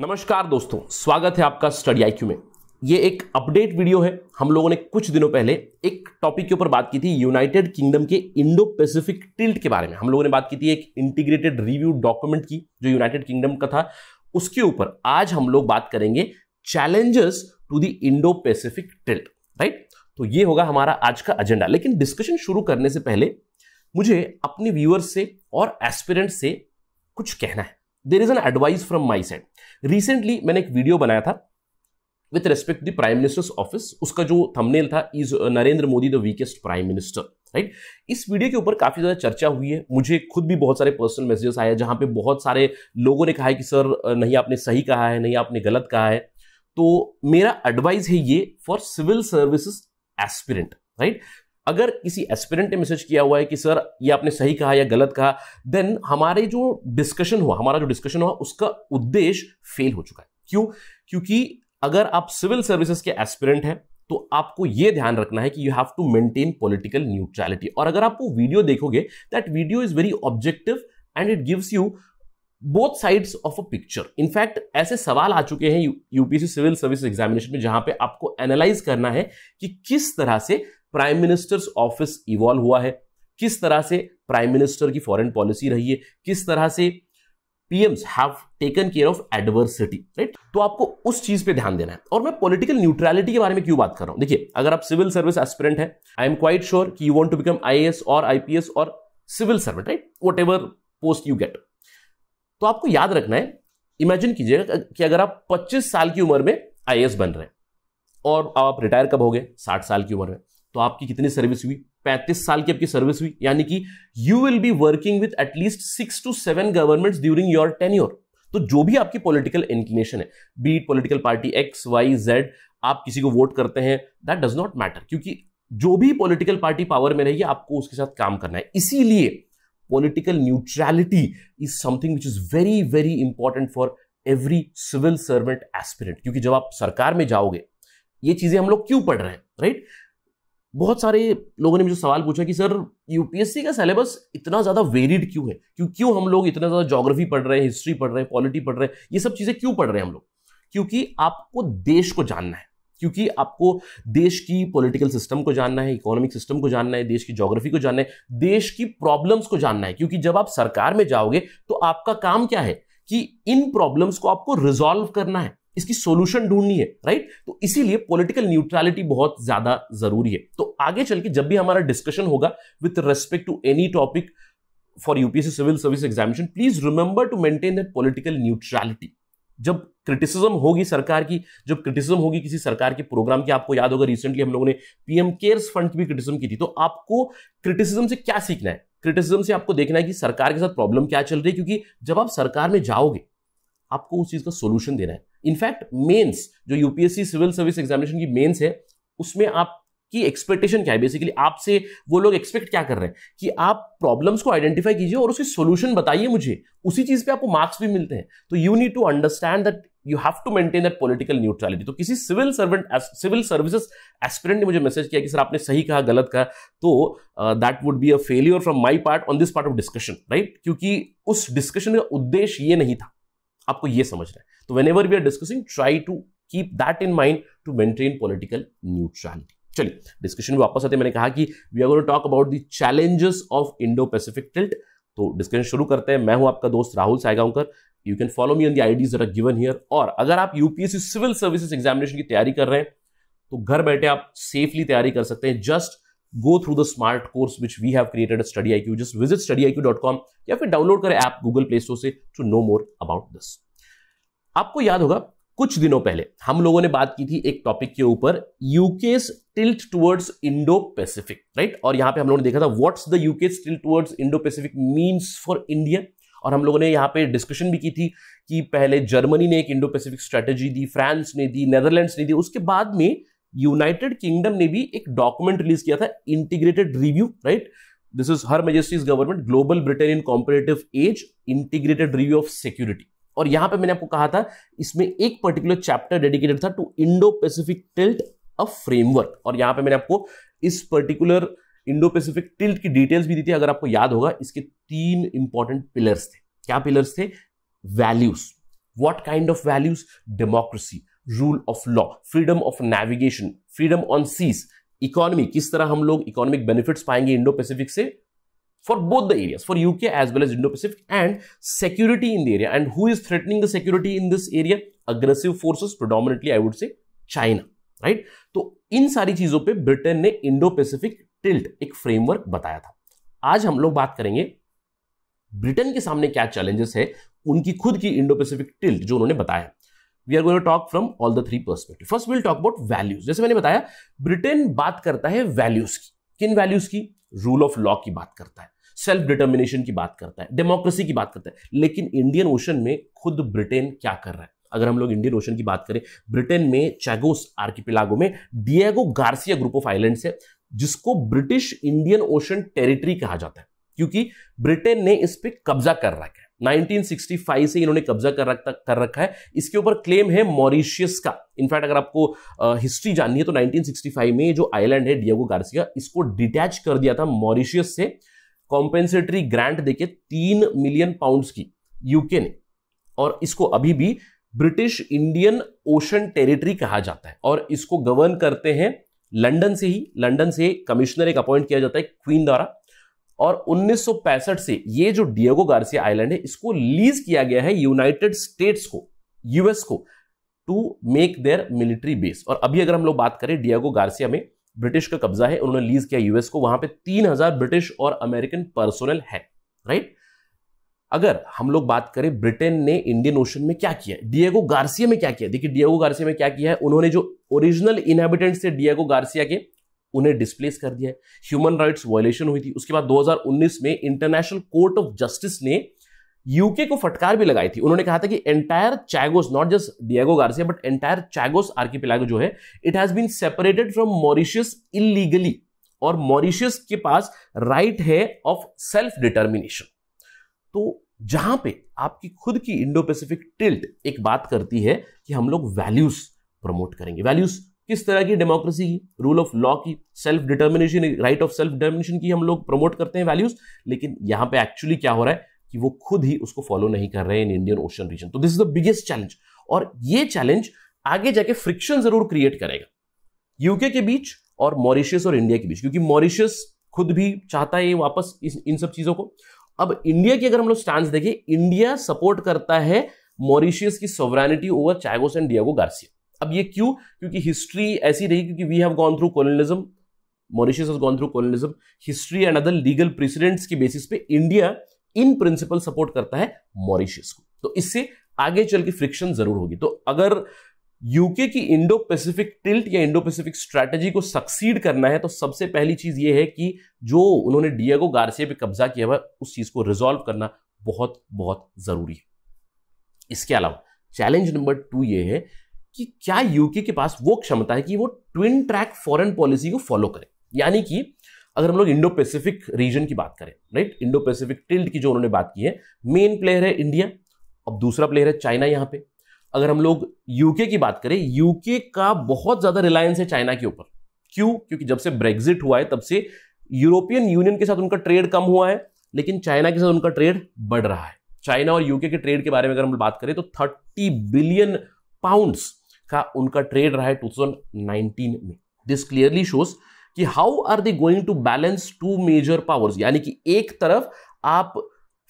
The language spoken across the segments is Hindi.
नमस्कार दोस्तों स्वागत है आपका स्टडी आईक्यू में ये एक अपडेट वीडियो है हम लोगों ने कुछ दिनों पहले एक टॉपिक के ऊपर बात की थी यूनाइटेड किंगडम के इंडो पैसिफिक टिल्ट के बारे में हम लोगों ने बात की थी एक इंटीग्रेटेड रिव्यू डॉक्यूमेंट की जो यूनाइटेड किंगडम का था उसके ऊपर आज हम लोग बात करेंगे challenges to the Indo Pacific tilt right तो ये होगा हमारा आज का एजेंडा लेकिन डिस्कशन शुरू करने से पहले मुझे अपने व्यूअर्स से और एस्पिरेंट से कुछ कहना है there is an advice from my side recently मैंने एक वीडियो बनाया था with respect the prime minister's office उसका जो थंबनेल था is uh, Narendra Modi the weakest prime minister right इस वीडियो के ऊपर काफी ज्यादा चर्चा हुई है मुझे खुद भी बहुत सारे पर्सनल मैसेजेस आए जहां पे बहुत सारे लोगों ने कहा है कि सर uh, नहीं आपने सही कहा है नहीं आपने गलत कहा है तो मेरा एडवाइस है ये for civil services aspirant right अगर किसी एस्पिरेंट ने मैसेज किया हुआ है कि सर ये आपने सही कहा या गलत कहा देन हमारे जो डिस्कशन हुआ हमारा जो डिस्कशन हुआ उसका उद्देश्य फेल हो चुका है क्यों क्योंकि अगर आप सिविल सर्विसेज के एस्पिरेंट हैं तो आपको यह ध्यान रखना है कि you have to maintain political neutrality और अगर आप वो वीडियो देखोगे that video is very objective and it gives you both sides of a picture in fact ऐसे सवाल आ चुके हैं यूपीएससी सिविल सर्विस एग्जामिनेशन में जहां पे आपको एनालाइज करना है कि किस तरह से प्राइम मिनिस्टर्स ऑफिस इवॉल्व हुआ है किस तरह से प्राइम मिनिस्टर की फॉरेन पॉलिसी रही है किस तरह से PMs have taken care of adversity right तो आपको उस चीज पे ध्यान देना है और मैं पॉलिटिकल न्यूट्रलिटी के बारे में क्यों बात कर रहा हूं देखिए अगर आप सिविल सर्विस एस्पिरेंट है आई एम क्वाइट श्योर कि you want to become I और आई और civil servant right what post you get तो आपको याद रखना है इमेजिन कीजिएगा कि अगर आप पच्चीस साल की उम्र में आई बन रहे हैं और आप रिटायर कब हो गए साठ साल की उम्र में तो आपकी कितनी सर्विस हुई 35 साल की आपकी सर्विस हुई यानी कि you will be working with at least six to seven governments during your tenure तो जो भी आपकी पॉलिटिकल इंक्लिनेशन है be it political party X Y Z आप किसी को वोट करते हैं दैट डज नॉट मैटर क्योंकि जो भी पॉलिटिकल पार्टी पावर में रहेगी आपको उसके साथ काम करना है इसीलिए political neutrality is something which is very very important for every civil servant aspirant क्योंकि जब आप सरकार में जाओगे ये चीजें हम लोग क्यों पढ़ रहे हैं राइट right? बहुत सारे लोगों ने मुझे सवाल पूछा कि सर यूपीएससी का सिलेबस इतना ज़्यादा वेरिड क्यों है क्यों क्यों हम लोग इतना ज़्यादा जोग्राफी पढ़ रहे हैं हिस्ट्री पढ़ रहे हैं पॉलिटी पढ़ रहे हैं ये सब चीज़ें क्यों पढ़ रहे हैं हम लोग क्योंकि आपको देश को जानना है क्योंकि आपको देश की पॉलिटिकल सिस्टम को जानना है इकोनॉमिक सिस्टम को जानना है देश की ज्योग्राफी को जानना है देश की प्रॉब्लम्स को जानना है क्योंकि जब आप सरकार में जाओगे तो आपका काम क्या है कि इन प्रॉब्लम्स को आपको रिजॉल्व करना है इसकी सोल्यूशन ढूंढनी है राइट तो इसीलिए पॉलिटिकल न्यूट्रलिटी बहुत ज्यादा जरूरी है तो आगे चल के जब भी हमारा डिस्कशन होगा with respect to any topic for UPSC civil service examination please remember to maintain that political neutrality जब क्रिटिसिज्म होगी सरकार की जब क्रिटिसिज्म होगी किसी सरकार के प्रोग्राम की आपको याद होगा रिसेंटली हम लोगों ने पीएम केयर्स फंड की भी क्रिटिसिज्म की थी तो आपको क्रिटिसिज्म से क्या सीखना है क्रिटिसिज्म से आपको देखना है कि सरकार के साथ प्रॉब्लम क्या चल रही है क्योंकि जब आप सरकार में जाओगे आपको उस चीज़ का सोल्यूशन देना है इनफैक्ट मेन्स जो यूपीएससी सिविल सर्विस एग्जामिनेशन की मेन्स है उसमें आप कि एक्सपेक्टेशन क्या है बेसिकली आपसे वो लोग एक्सपेक्ट क्या कर रहे हैं कि आप प्रॉब्लम्स को आइडेंटिफाई कीजिए और उसके सोल्यूशन बताइए मुझे उसी चीज पे आपको मार्क्स भी मिलते हैं तो you need to understand that you have to maintain that political neutrality तो किसी civil servant civil services aspirant ने मुझे मैसेज किया कि सर आपने सही कहा गलत कहा तो that would be a failure from my part on this part of discussion right क्योंकि उस डिस्कशन का उद्देश्य ये नहीं था आपको ये समझना है तो whenever we are discussing try to keep that in mind to maintain political neutrality चलिए डिस्कशन में वापस आते मैंने कहा कि we are going to talk about the challenges of Indo Pacific tilt तो डिस्कशन शुरू करते हैं मैं हूं आपका दोस्त Rahul Saigaonkar you can follow me on the IDs are given here और अगर आप यूपीएससी सिविल सर्विसेज एग्जामिनेशन की तैयारी कर रहे हैं तो घर बैठे आप सेफली तैयारी कर सकते हैं just go through the smart course which we have created Study I Q just visit Study I Q dot com या फिर डाउनलोड करें ऐप गूगल प्ले स्टोर से to know more about this आपको याद होगा कुछ दिनों पहले हम लोगों ने बात की थी एक टॉपिक के ऊपर UK's tilt towards Indo Pacific right और यहां पे हम लोगों ने देखा था what's the UK's tilt towards Indo Pacific means for India और हम लोगों ने यहां पे डिस्कशन भी की थी कि पहले जर्मनी ने एक इंडो पैसिफिक स्ट्रेटेजी दी फ्रांस ने दी नेदरलैंड्स ने दी उसके बाद में यूनाइटेड किंगडम ने भी एक डॉक्यूमेंट रिलीज किया था integrated review right this is her majesty's government global Britain in competitive age integrated review of security और यहां पे मैंने आपको कहा था इसमें एक पर्टिकुलर चैप्टर डेडिकेटेड था to Indo Pacific tilt a framework और यहां पे मैंने आपको इस पर्टिकुलर इंडो पैसिफिक टिल्ट की डिटेल्स भी दी थी अगर आपको याद होगा इसके तीन इंपॉर्टेंट पिलर्स थे क्या पिलर्स थे values what kind of values democracy rule of law freedom of navigation freedom on seas economy किस तरह हम लोग इकोनॉमिक बेनिफिट्स पाएंगे इंडो पैसिफिक से for both the areas, for UK as well as Indo-Pacific and security in the area. And who is threatening the security in this area? Aggressive forces, predominantly I would say China, right? तो इन सारी चीजों पे ब्रिटेन ने इंडो पैसिफिक टिल्ट एक फ्रेमवर्क बताया था आज हम लोग बात करेंगे ब्रिटेन के सामने क्या चैलेंजेस है उनकी खुद की इंडो पैसिफिक टिल्ट जो उन्होंने बताया we are going to talk from all the three perspective first will talk about values जैसे मैंने बताया ब्रिटेन बात करता है वैल्यूज की किन वैल्यूज की रूल ऑफ लॉ की बात करता है सेल्फ डिटर्मिनेशन की बात करता है डेमोक्रेसी की बात करता है लेकिन इंडियन ओशन में खुद ब्रिटेन क्या कर रहा है अगर हम लोग इंडियन ओशन की बात करें ब्रिटेन में चैगोस आर्किपिलागो में Diego Garcia group of islands है जिसको ब्रिटिश इंडियन ओशन टेरिटरी कहा जाता है क्योंकि ब्रिटेन ने इस पर कब्जा कर रखा है 1965 से इन्होंने कब्जा कर रखा कर रखा है इसके ऊपर क्लेम है मॉरिशियस का इनफैक्ट अगर आपको हिस्ट्री जाननी है तो 1965 में जो आइलैंड है डियागो गार्सिया इसको डिटैच कर दिया था मॉरिशियस से कॉम्पेंसेटरी ग्रांट देके तीन मिलियन पाउंड्स की यूके ने और इसको अभी भी ब्रिटिश इंडियन ओशन टेरिटरी कहा जाता है और इसको गवर्न करते हैं लंदन से ही लंदन से कमिश्नर एक अपॉइंट किया जाता है क्वीन द्वारा और 1965 से ये जो डिएगो गार्सिया आइलैंड है इसको लीज किया गया है यूनाइटेड स्टेट्स को यूएस को to make their military base और अभी अगर हम लोग बात करें डिएगो गार्सिया में ब्रिटिश का कब्जा है उन्होंने लीज किया यूएस को वहां पे तीन हजार ब्रिटिश और अमेरिकन पर्सोनल है राइट अगर हम लोग बात करें ब्रिटेन ने इंडियन ओशन में क्या किया डिएगो गार्सिया में क्या किया देखिए डिएगो गार्सिया में क्या किया है उन्होंने जो ओरिजिनल इनहेबिटेंट्स थे डिएगो गार्सिया के उन्हें डिस्प्लेस कर दिया है ह्यूमन राइट्स वायोलेशन हुई थी उसके बाद 2019 में इंटरनेशनल कोर्ट ऑफ जस्टिस ने यूके को फटकार भी लगाई थी उन्होंने कहा था कि entire Chagos not just Diego Garcia but entire Chagos archipelago जो है it has been separated from Mauritius illegally और मॉरिशियस के पास राइट है ऑफ सेल्फ डिटर्मिनेशन तो जहां पे आपकी खुद की इंडो पैसिफिक टिल्ट एक बात करती है कि हम लोग वैल्यूज प्रमोट करेंगे वैल्यूज किस तरह की डेमोक्रेसी की रूल ऑफ लॉ की self determination right of self determination की हम लोग प्रमोट करते हैं वैल्यूज लेकिन यहां पे एक्चुअली क्या हो रहा है कि वो खुद ही उसको फॉलो नहीं कर रहे हैं इन इंडियन ओशन रीजन तो this is the biggest challenge और ये चैलेंज आगे जाके फ्रिक्शन जरूर क्रिएट करेगा यूके के बीच और मॉरिशियस और इंडिया के बीच क्योंकि मॉरिशियस खुद भी चाहता है वापस इस, इन सब चीजों को अब इंडिया की अगर हम लोग स्टैंड देखें इंडिया सपोर्ट करता है मॉरिशियस की sovereignty over Chagos and Diego Garcia अब ये क्यों क्योंकि हिस्ट्री ऐसी रही क्योंकि we have gone through colonialism Mauritius has gone through colonialism history and other legal precedents के बेसिस पे इंडिया इन प्रिंसिपल सपोर्ट करता है मॉरिशियस को तो इससे आगे चल के फ्रिक्शन जरूर होगी तो अगर यूके की इंडो पैसिफिक टिल्ट या इंडो पैसिफिक स्ट्रैटेजी को सक्सीड करना है तो सबसे पहली चीज यह है कि जो उन्होंने डिएगो गार्सिया पे कब्जा किया हुआ उस चीज को रिजॉल्व करना बहुत बहुत जरूरी है इसके अलावा चैलेंज नंबर टू ये है कि क्या यूके के पास वो क्षमता है कि वो ट्विन ट्रैक फॉरेन पॉलिसी को फॉलो करे यानी कि अगर हम लोग इंडो पैसिफिक रीजन की बात करें राइट इंडो पैसिफिक टिल्ड की जो उन्होंने बात की है मेन प्लेयर है इंडिया अब दूसरा प्लेयर है चाइना यहाँ पे अगर हम लोग यूके की बात करें यूके का बहुत ज़्यादा रिलायंस है चाइना के ऊपर क्यों क्योंकि जब से ब्रेग्जिट हुआ है तब से यूरोपियन यूनियन के साथ उनका ट्रेड कम हुआ है लेकिन चाइना के साथ उनका ट्रेड बढ़ रहा है चाइना और यूके के ट्रेड के बारे में अगर हम बात करें तो 30 बिलियन पाउंड्स का उनका ट्रेड रहा है 2019 में दिस क्लियरली शोज़ कि how are they going to balance two major powers यानी कि एक तरफ आप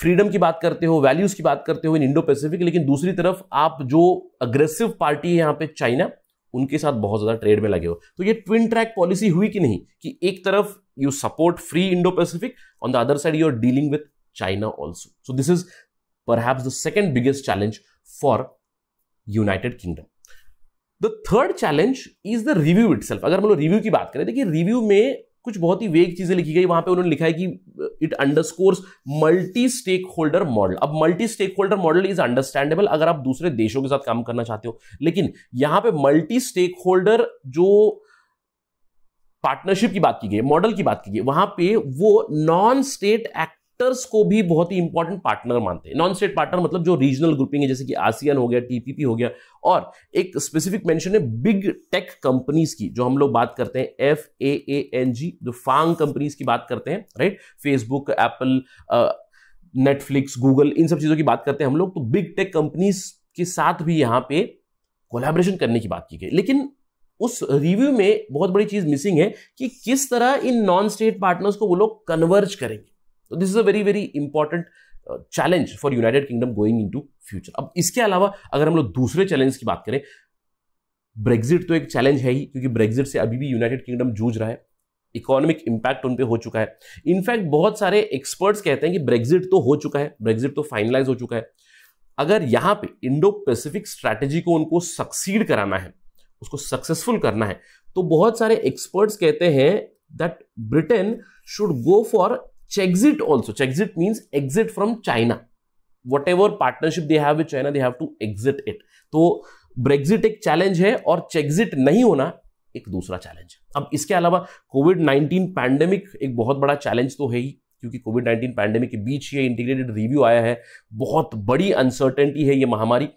फ्रीडम की बात करते हो वैल्यूज की बात करते हो इन इंडो पैसिफिक लेकिन दूसरी तरफ आप जो अग्रेसिव पार्टी है यहां पे चाइना उनके साथ बहुत ज्यादा ट्रेड में लगे हो तो ये ट्विन ट्रैक पॉलिसी हुई कि नहीं कि एक तरफ you support free Indo Pacific on the other side you are dealing with China also so this is perhaps the second biggest challenge for United Kingdom the third challenge is the review it अगर हम लोग रिव्यू की बात करें देखिए रिव्यू में कुछ बहुत ही वेग चीजें लिखी गई वहां पे उन्होंने लिखा है कि it underscores multi stakeholder model अब multi stakeholder model is understandable अगर आप दूसरे देशों के साथ काम करना चाहते हो लेकिन यहां पे मल्टी स्टेक होल्डर जो पार्टनरशिप की बात की गई मॉडल की बात की गई वहां पे वो नॉन स्टेट एक्ट एक्टर्स को भी बहुत ही इंपॉर्टेंट पार्टनर मानते हैं नॉन स्टेट पार्टनर मतलब जो रीजनल ग्रुपिंग है जैसे कि आसियान हो गया टीपीपी हो गया और एक स्पेसिफिक मेंशन है बिग टेक कंपनीज की जो हम लोग बात करते हैं F A A N G जो फांग कंपनीज की बात करते हैं right Facebook Apple Netflix Google इन सब चीज़ों की बात करते हैं हम लोग तो बिग टेक कंपनीज के साथ भी यहाँ पे कोलैबोरेशन करने की बात की गई लेकिन उस रिव्यू में बहुत बड़ी चीज़ मिसिंग है कि किस तरह इन नॉन स्टेट पार्टनर्स को वो लोग कन्वर्ज करेंगे तो this is a very very important challenge for United Kingdom going into future अब इसके अलावा अगर हम लोग दूसरे चैलेंज की बात करें ब्रेग्जिट तो एक चैलेंज है ही क्योंकि ब्रेग्जिट से अभी भी यूनाइटेड किंगडम जूझ रहा है इकोनॉमिक इम्पैक्ट उन पर हो चुका है इनफैक्ट बहुत सारे एक्सपर्ट्स कहते हैं कि ब्रेग्जिट तो हो चुका है ब्रेग्जिट तो फाइनलाइज हो चुका है अगर यहां पे इंडो पैसिफिक स्ट्रैटेजी को उनको सक्सीड कराना है उसको सक्सेसफुल करना है तो बहुत सारे एक्सपर्ट्स कहते हैं that Britain should go for also Chexit means exit from China whatever partnership they have with China they have to exit it तो ब्रेग्जिट एक चैलेंज है और चेक्जिट नहीं होना एक दूसरा चैलेंज है अब इसके अलावा कोविड नाइन्टीन पैंडेमिक एक बहुत बड़ा चैलेंज तो है ही क्योंकि कोविड नाइन्टीन पैंडेमिक के बीच ये इंटीग्रेटेड रिव्यू आया है बहुत बड़ी अनसर्टेनिटी है ये महामारी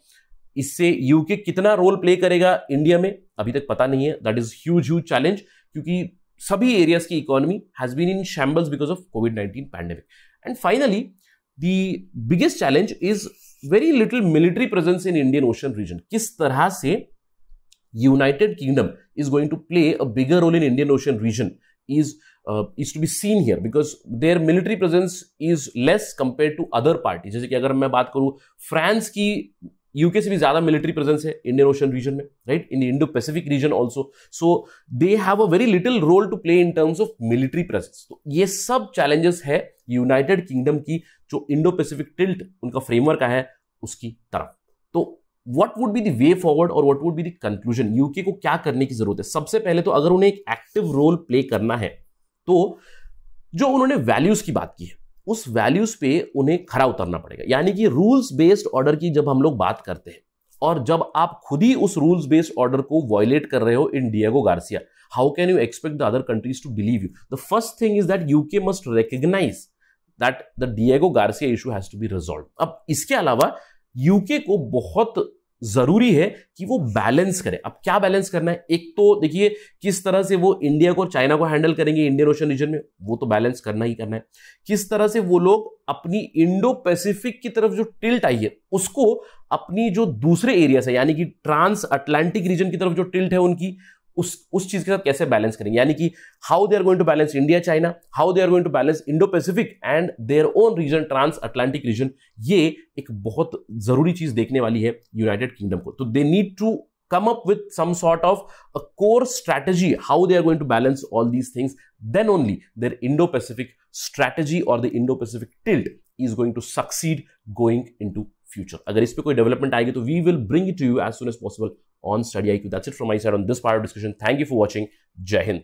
इससे यूके कितना रोल प्ले करेगा इंडिया में अभी तक पता नहीं है that is huge huge challenge क्योंकि सभी एरियाज की economy has been in shambles because of COVID nineteen pandemic and finally the biggest challenge is very little military presence in Indian ocean region किस तरह से United Kingdom is going to play a bigger role in Indian ocean region is is to be seen here because their military presence is less compare to other party जैसे कि अगर मैं बात करूं फ्रांस की यूके से भी ज्यादा मिलिट्री प्रेजेंस है इंडियन ओशन रीजन में right in Indo Pacific region also so they have a very little role to play in terms of military presence तो ये सब चैलेंजेस है यूनाइटेड किंगडम की जो इंडो पैसिफिक टिल्ट उनका फ्रेमवर्क है उसकी तरफ तो what would be the way forward और what would be the conclusion UK को क्या करने की जरूरत है सबसे पहले तो अगर उन्हें एक एक्टिव रोल प्ले करना है तो जो उन्होंने वैल्यूज की बात की है उस वैल्यूज़ पे उन्हें खरा उतरना पड़ेगा यानी कि रूल्स बेस्ड ऑर्डर की जब हम लोग बात करते हैं और जब आप खुद ही उस रूल्स बेस्ड ऑर्डर को वॉयलेट कर रहे हो in Diego Garcia how can you expect the other countries to believe you the first thing is that UK must recognise that the Diego Garcia issue has to be resolve अब इसके अलावा यूके को बहुत जरूरी है कि वो बैलेंस करें अब क्या बैलेंस करना है एक तो देखिए किस तरह से वो इंडिया को चाइना को हैंडल करेंगे इंडियन ओशन रीजन में वो तो बैलेंस करना ही करना है किस तरह से वो लोग अपनी इंडो पैसिफिक की तरफ जो टिल्ट आई है उसको अपनी जो दूसरे एरिया से यानी कि ट्रांस अटलांटिक रीजन की तरफ जो टिल्ट है उनकी उस उस चीज के साथ कैसे बैलेंस करेंगे यानी कि how they are going to balance India China how they are going to balance Indo Pacific and their own region trans Atlantic region ये एक बहुत जरूरी चीज देखने वाली है यूनाइटेड किंगडम को तो they need to come up with some sort of a core strategy how they are going to balance all these things then only their Indo Pacific strategy और the Indo Pacific tilt is going to succeed going into future अगर इस पर कोई डेवलपमेंट आएगी तो we will bring it to you as soon as possible on study IQ. That's it from my side on this part of discussion. Thank you for watching. Jai Hind.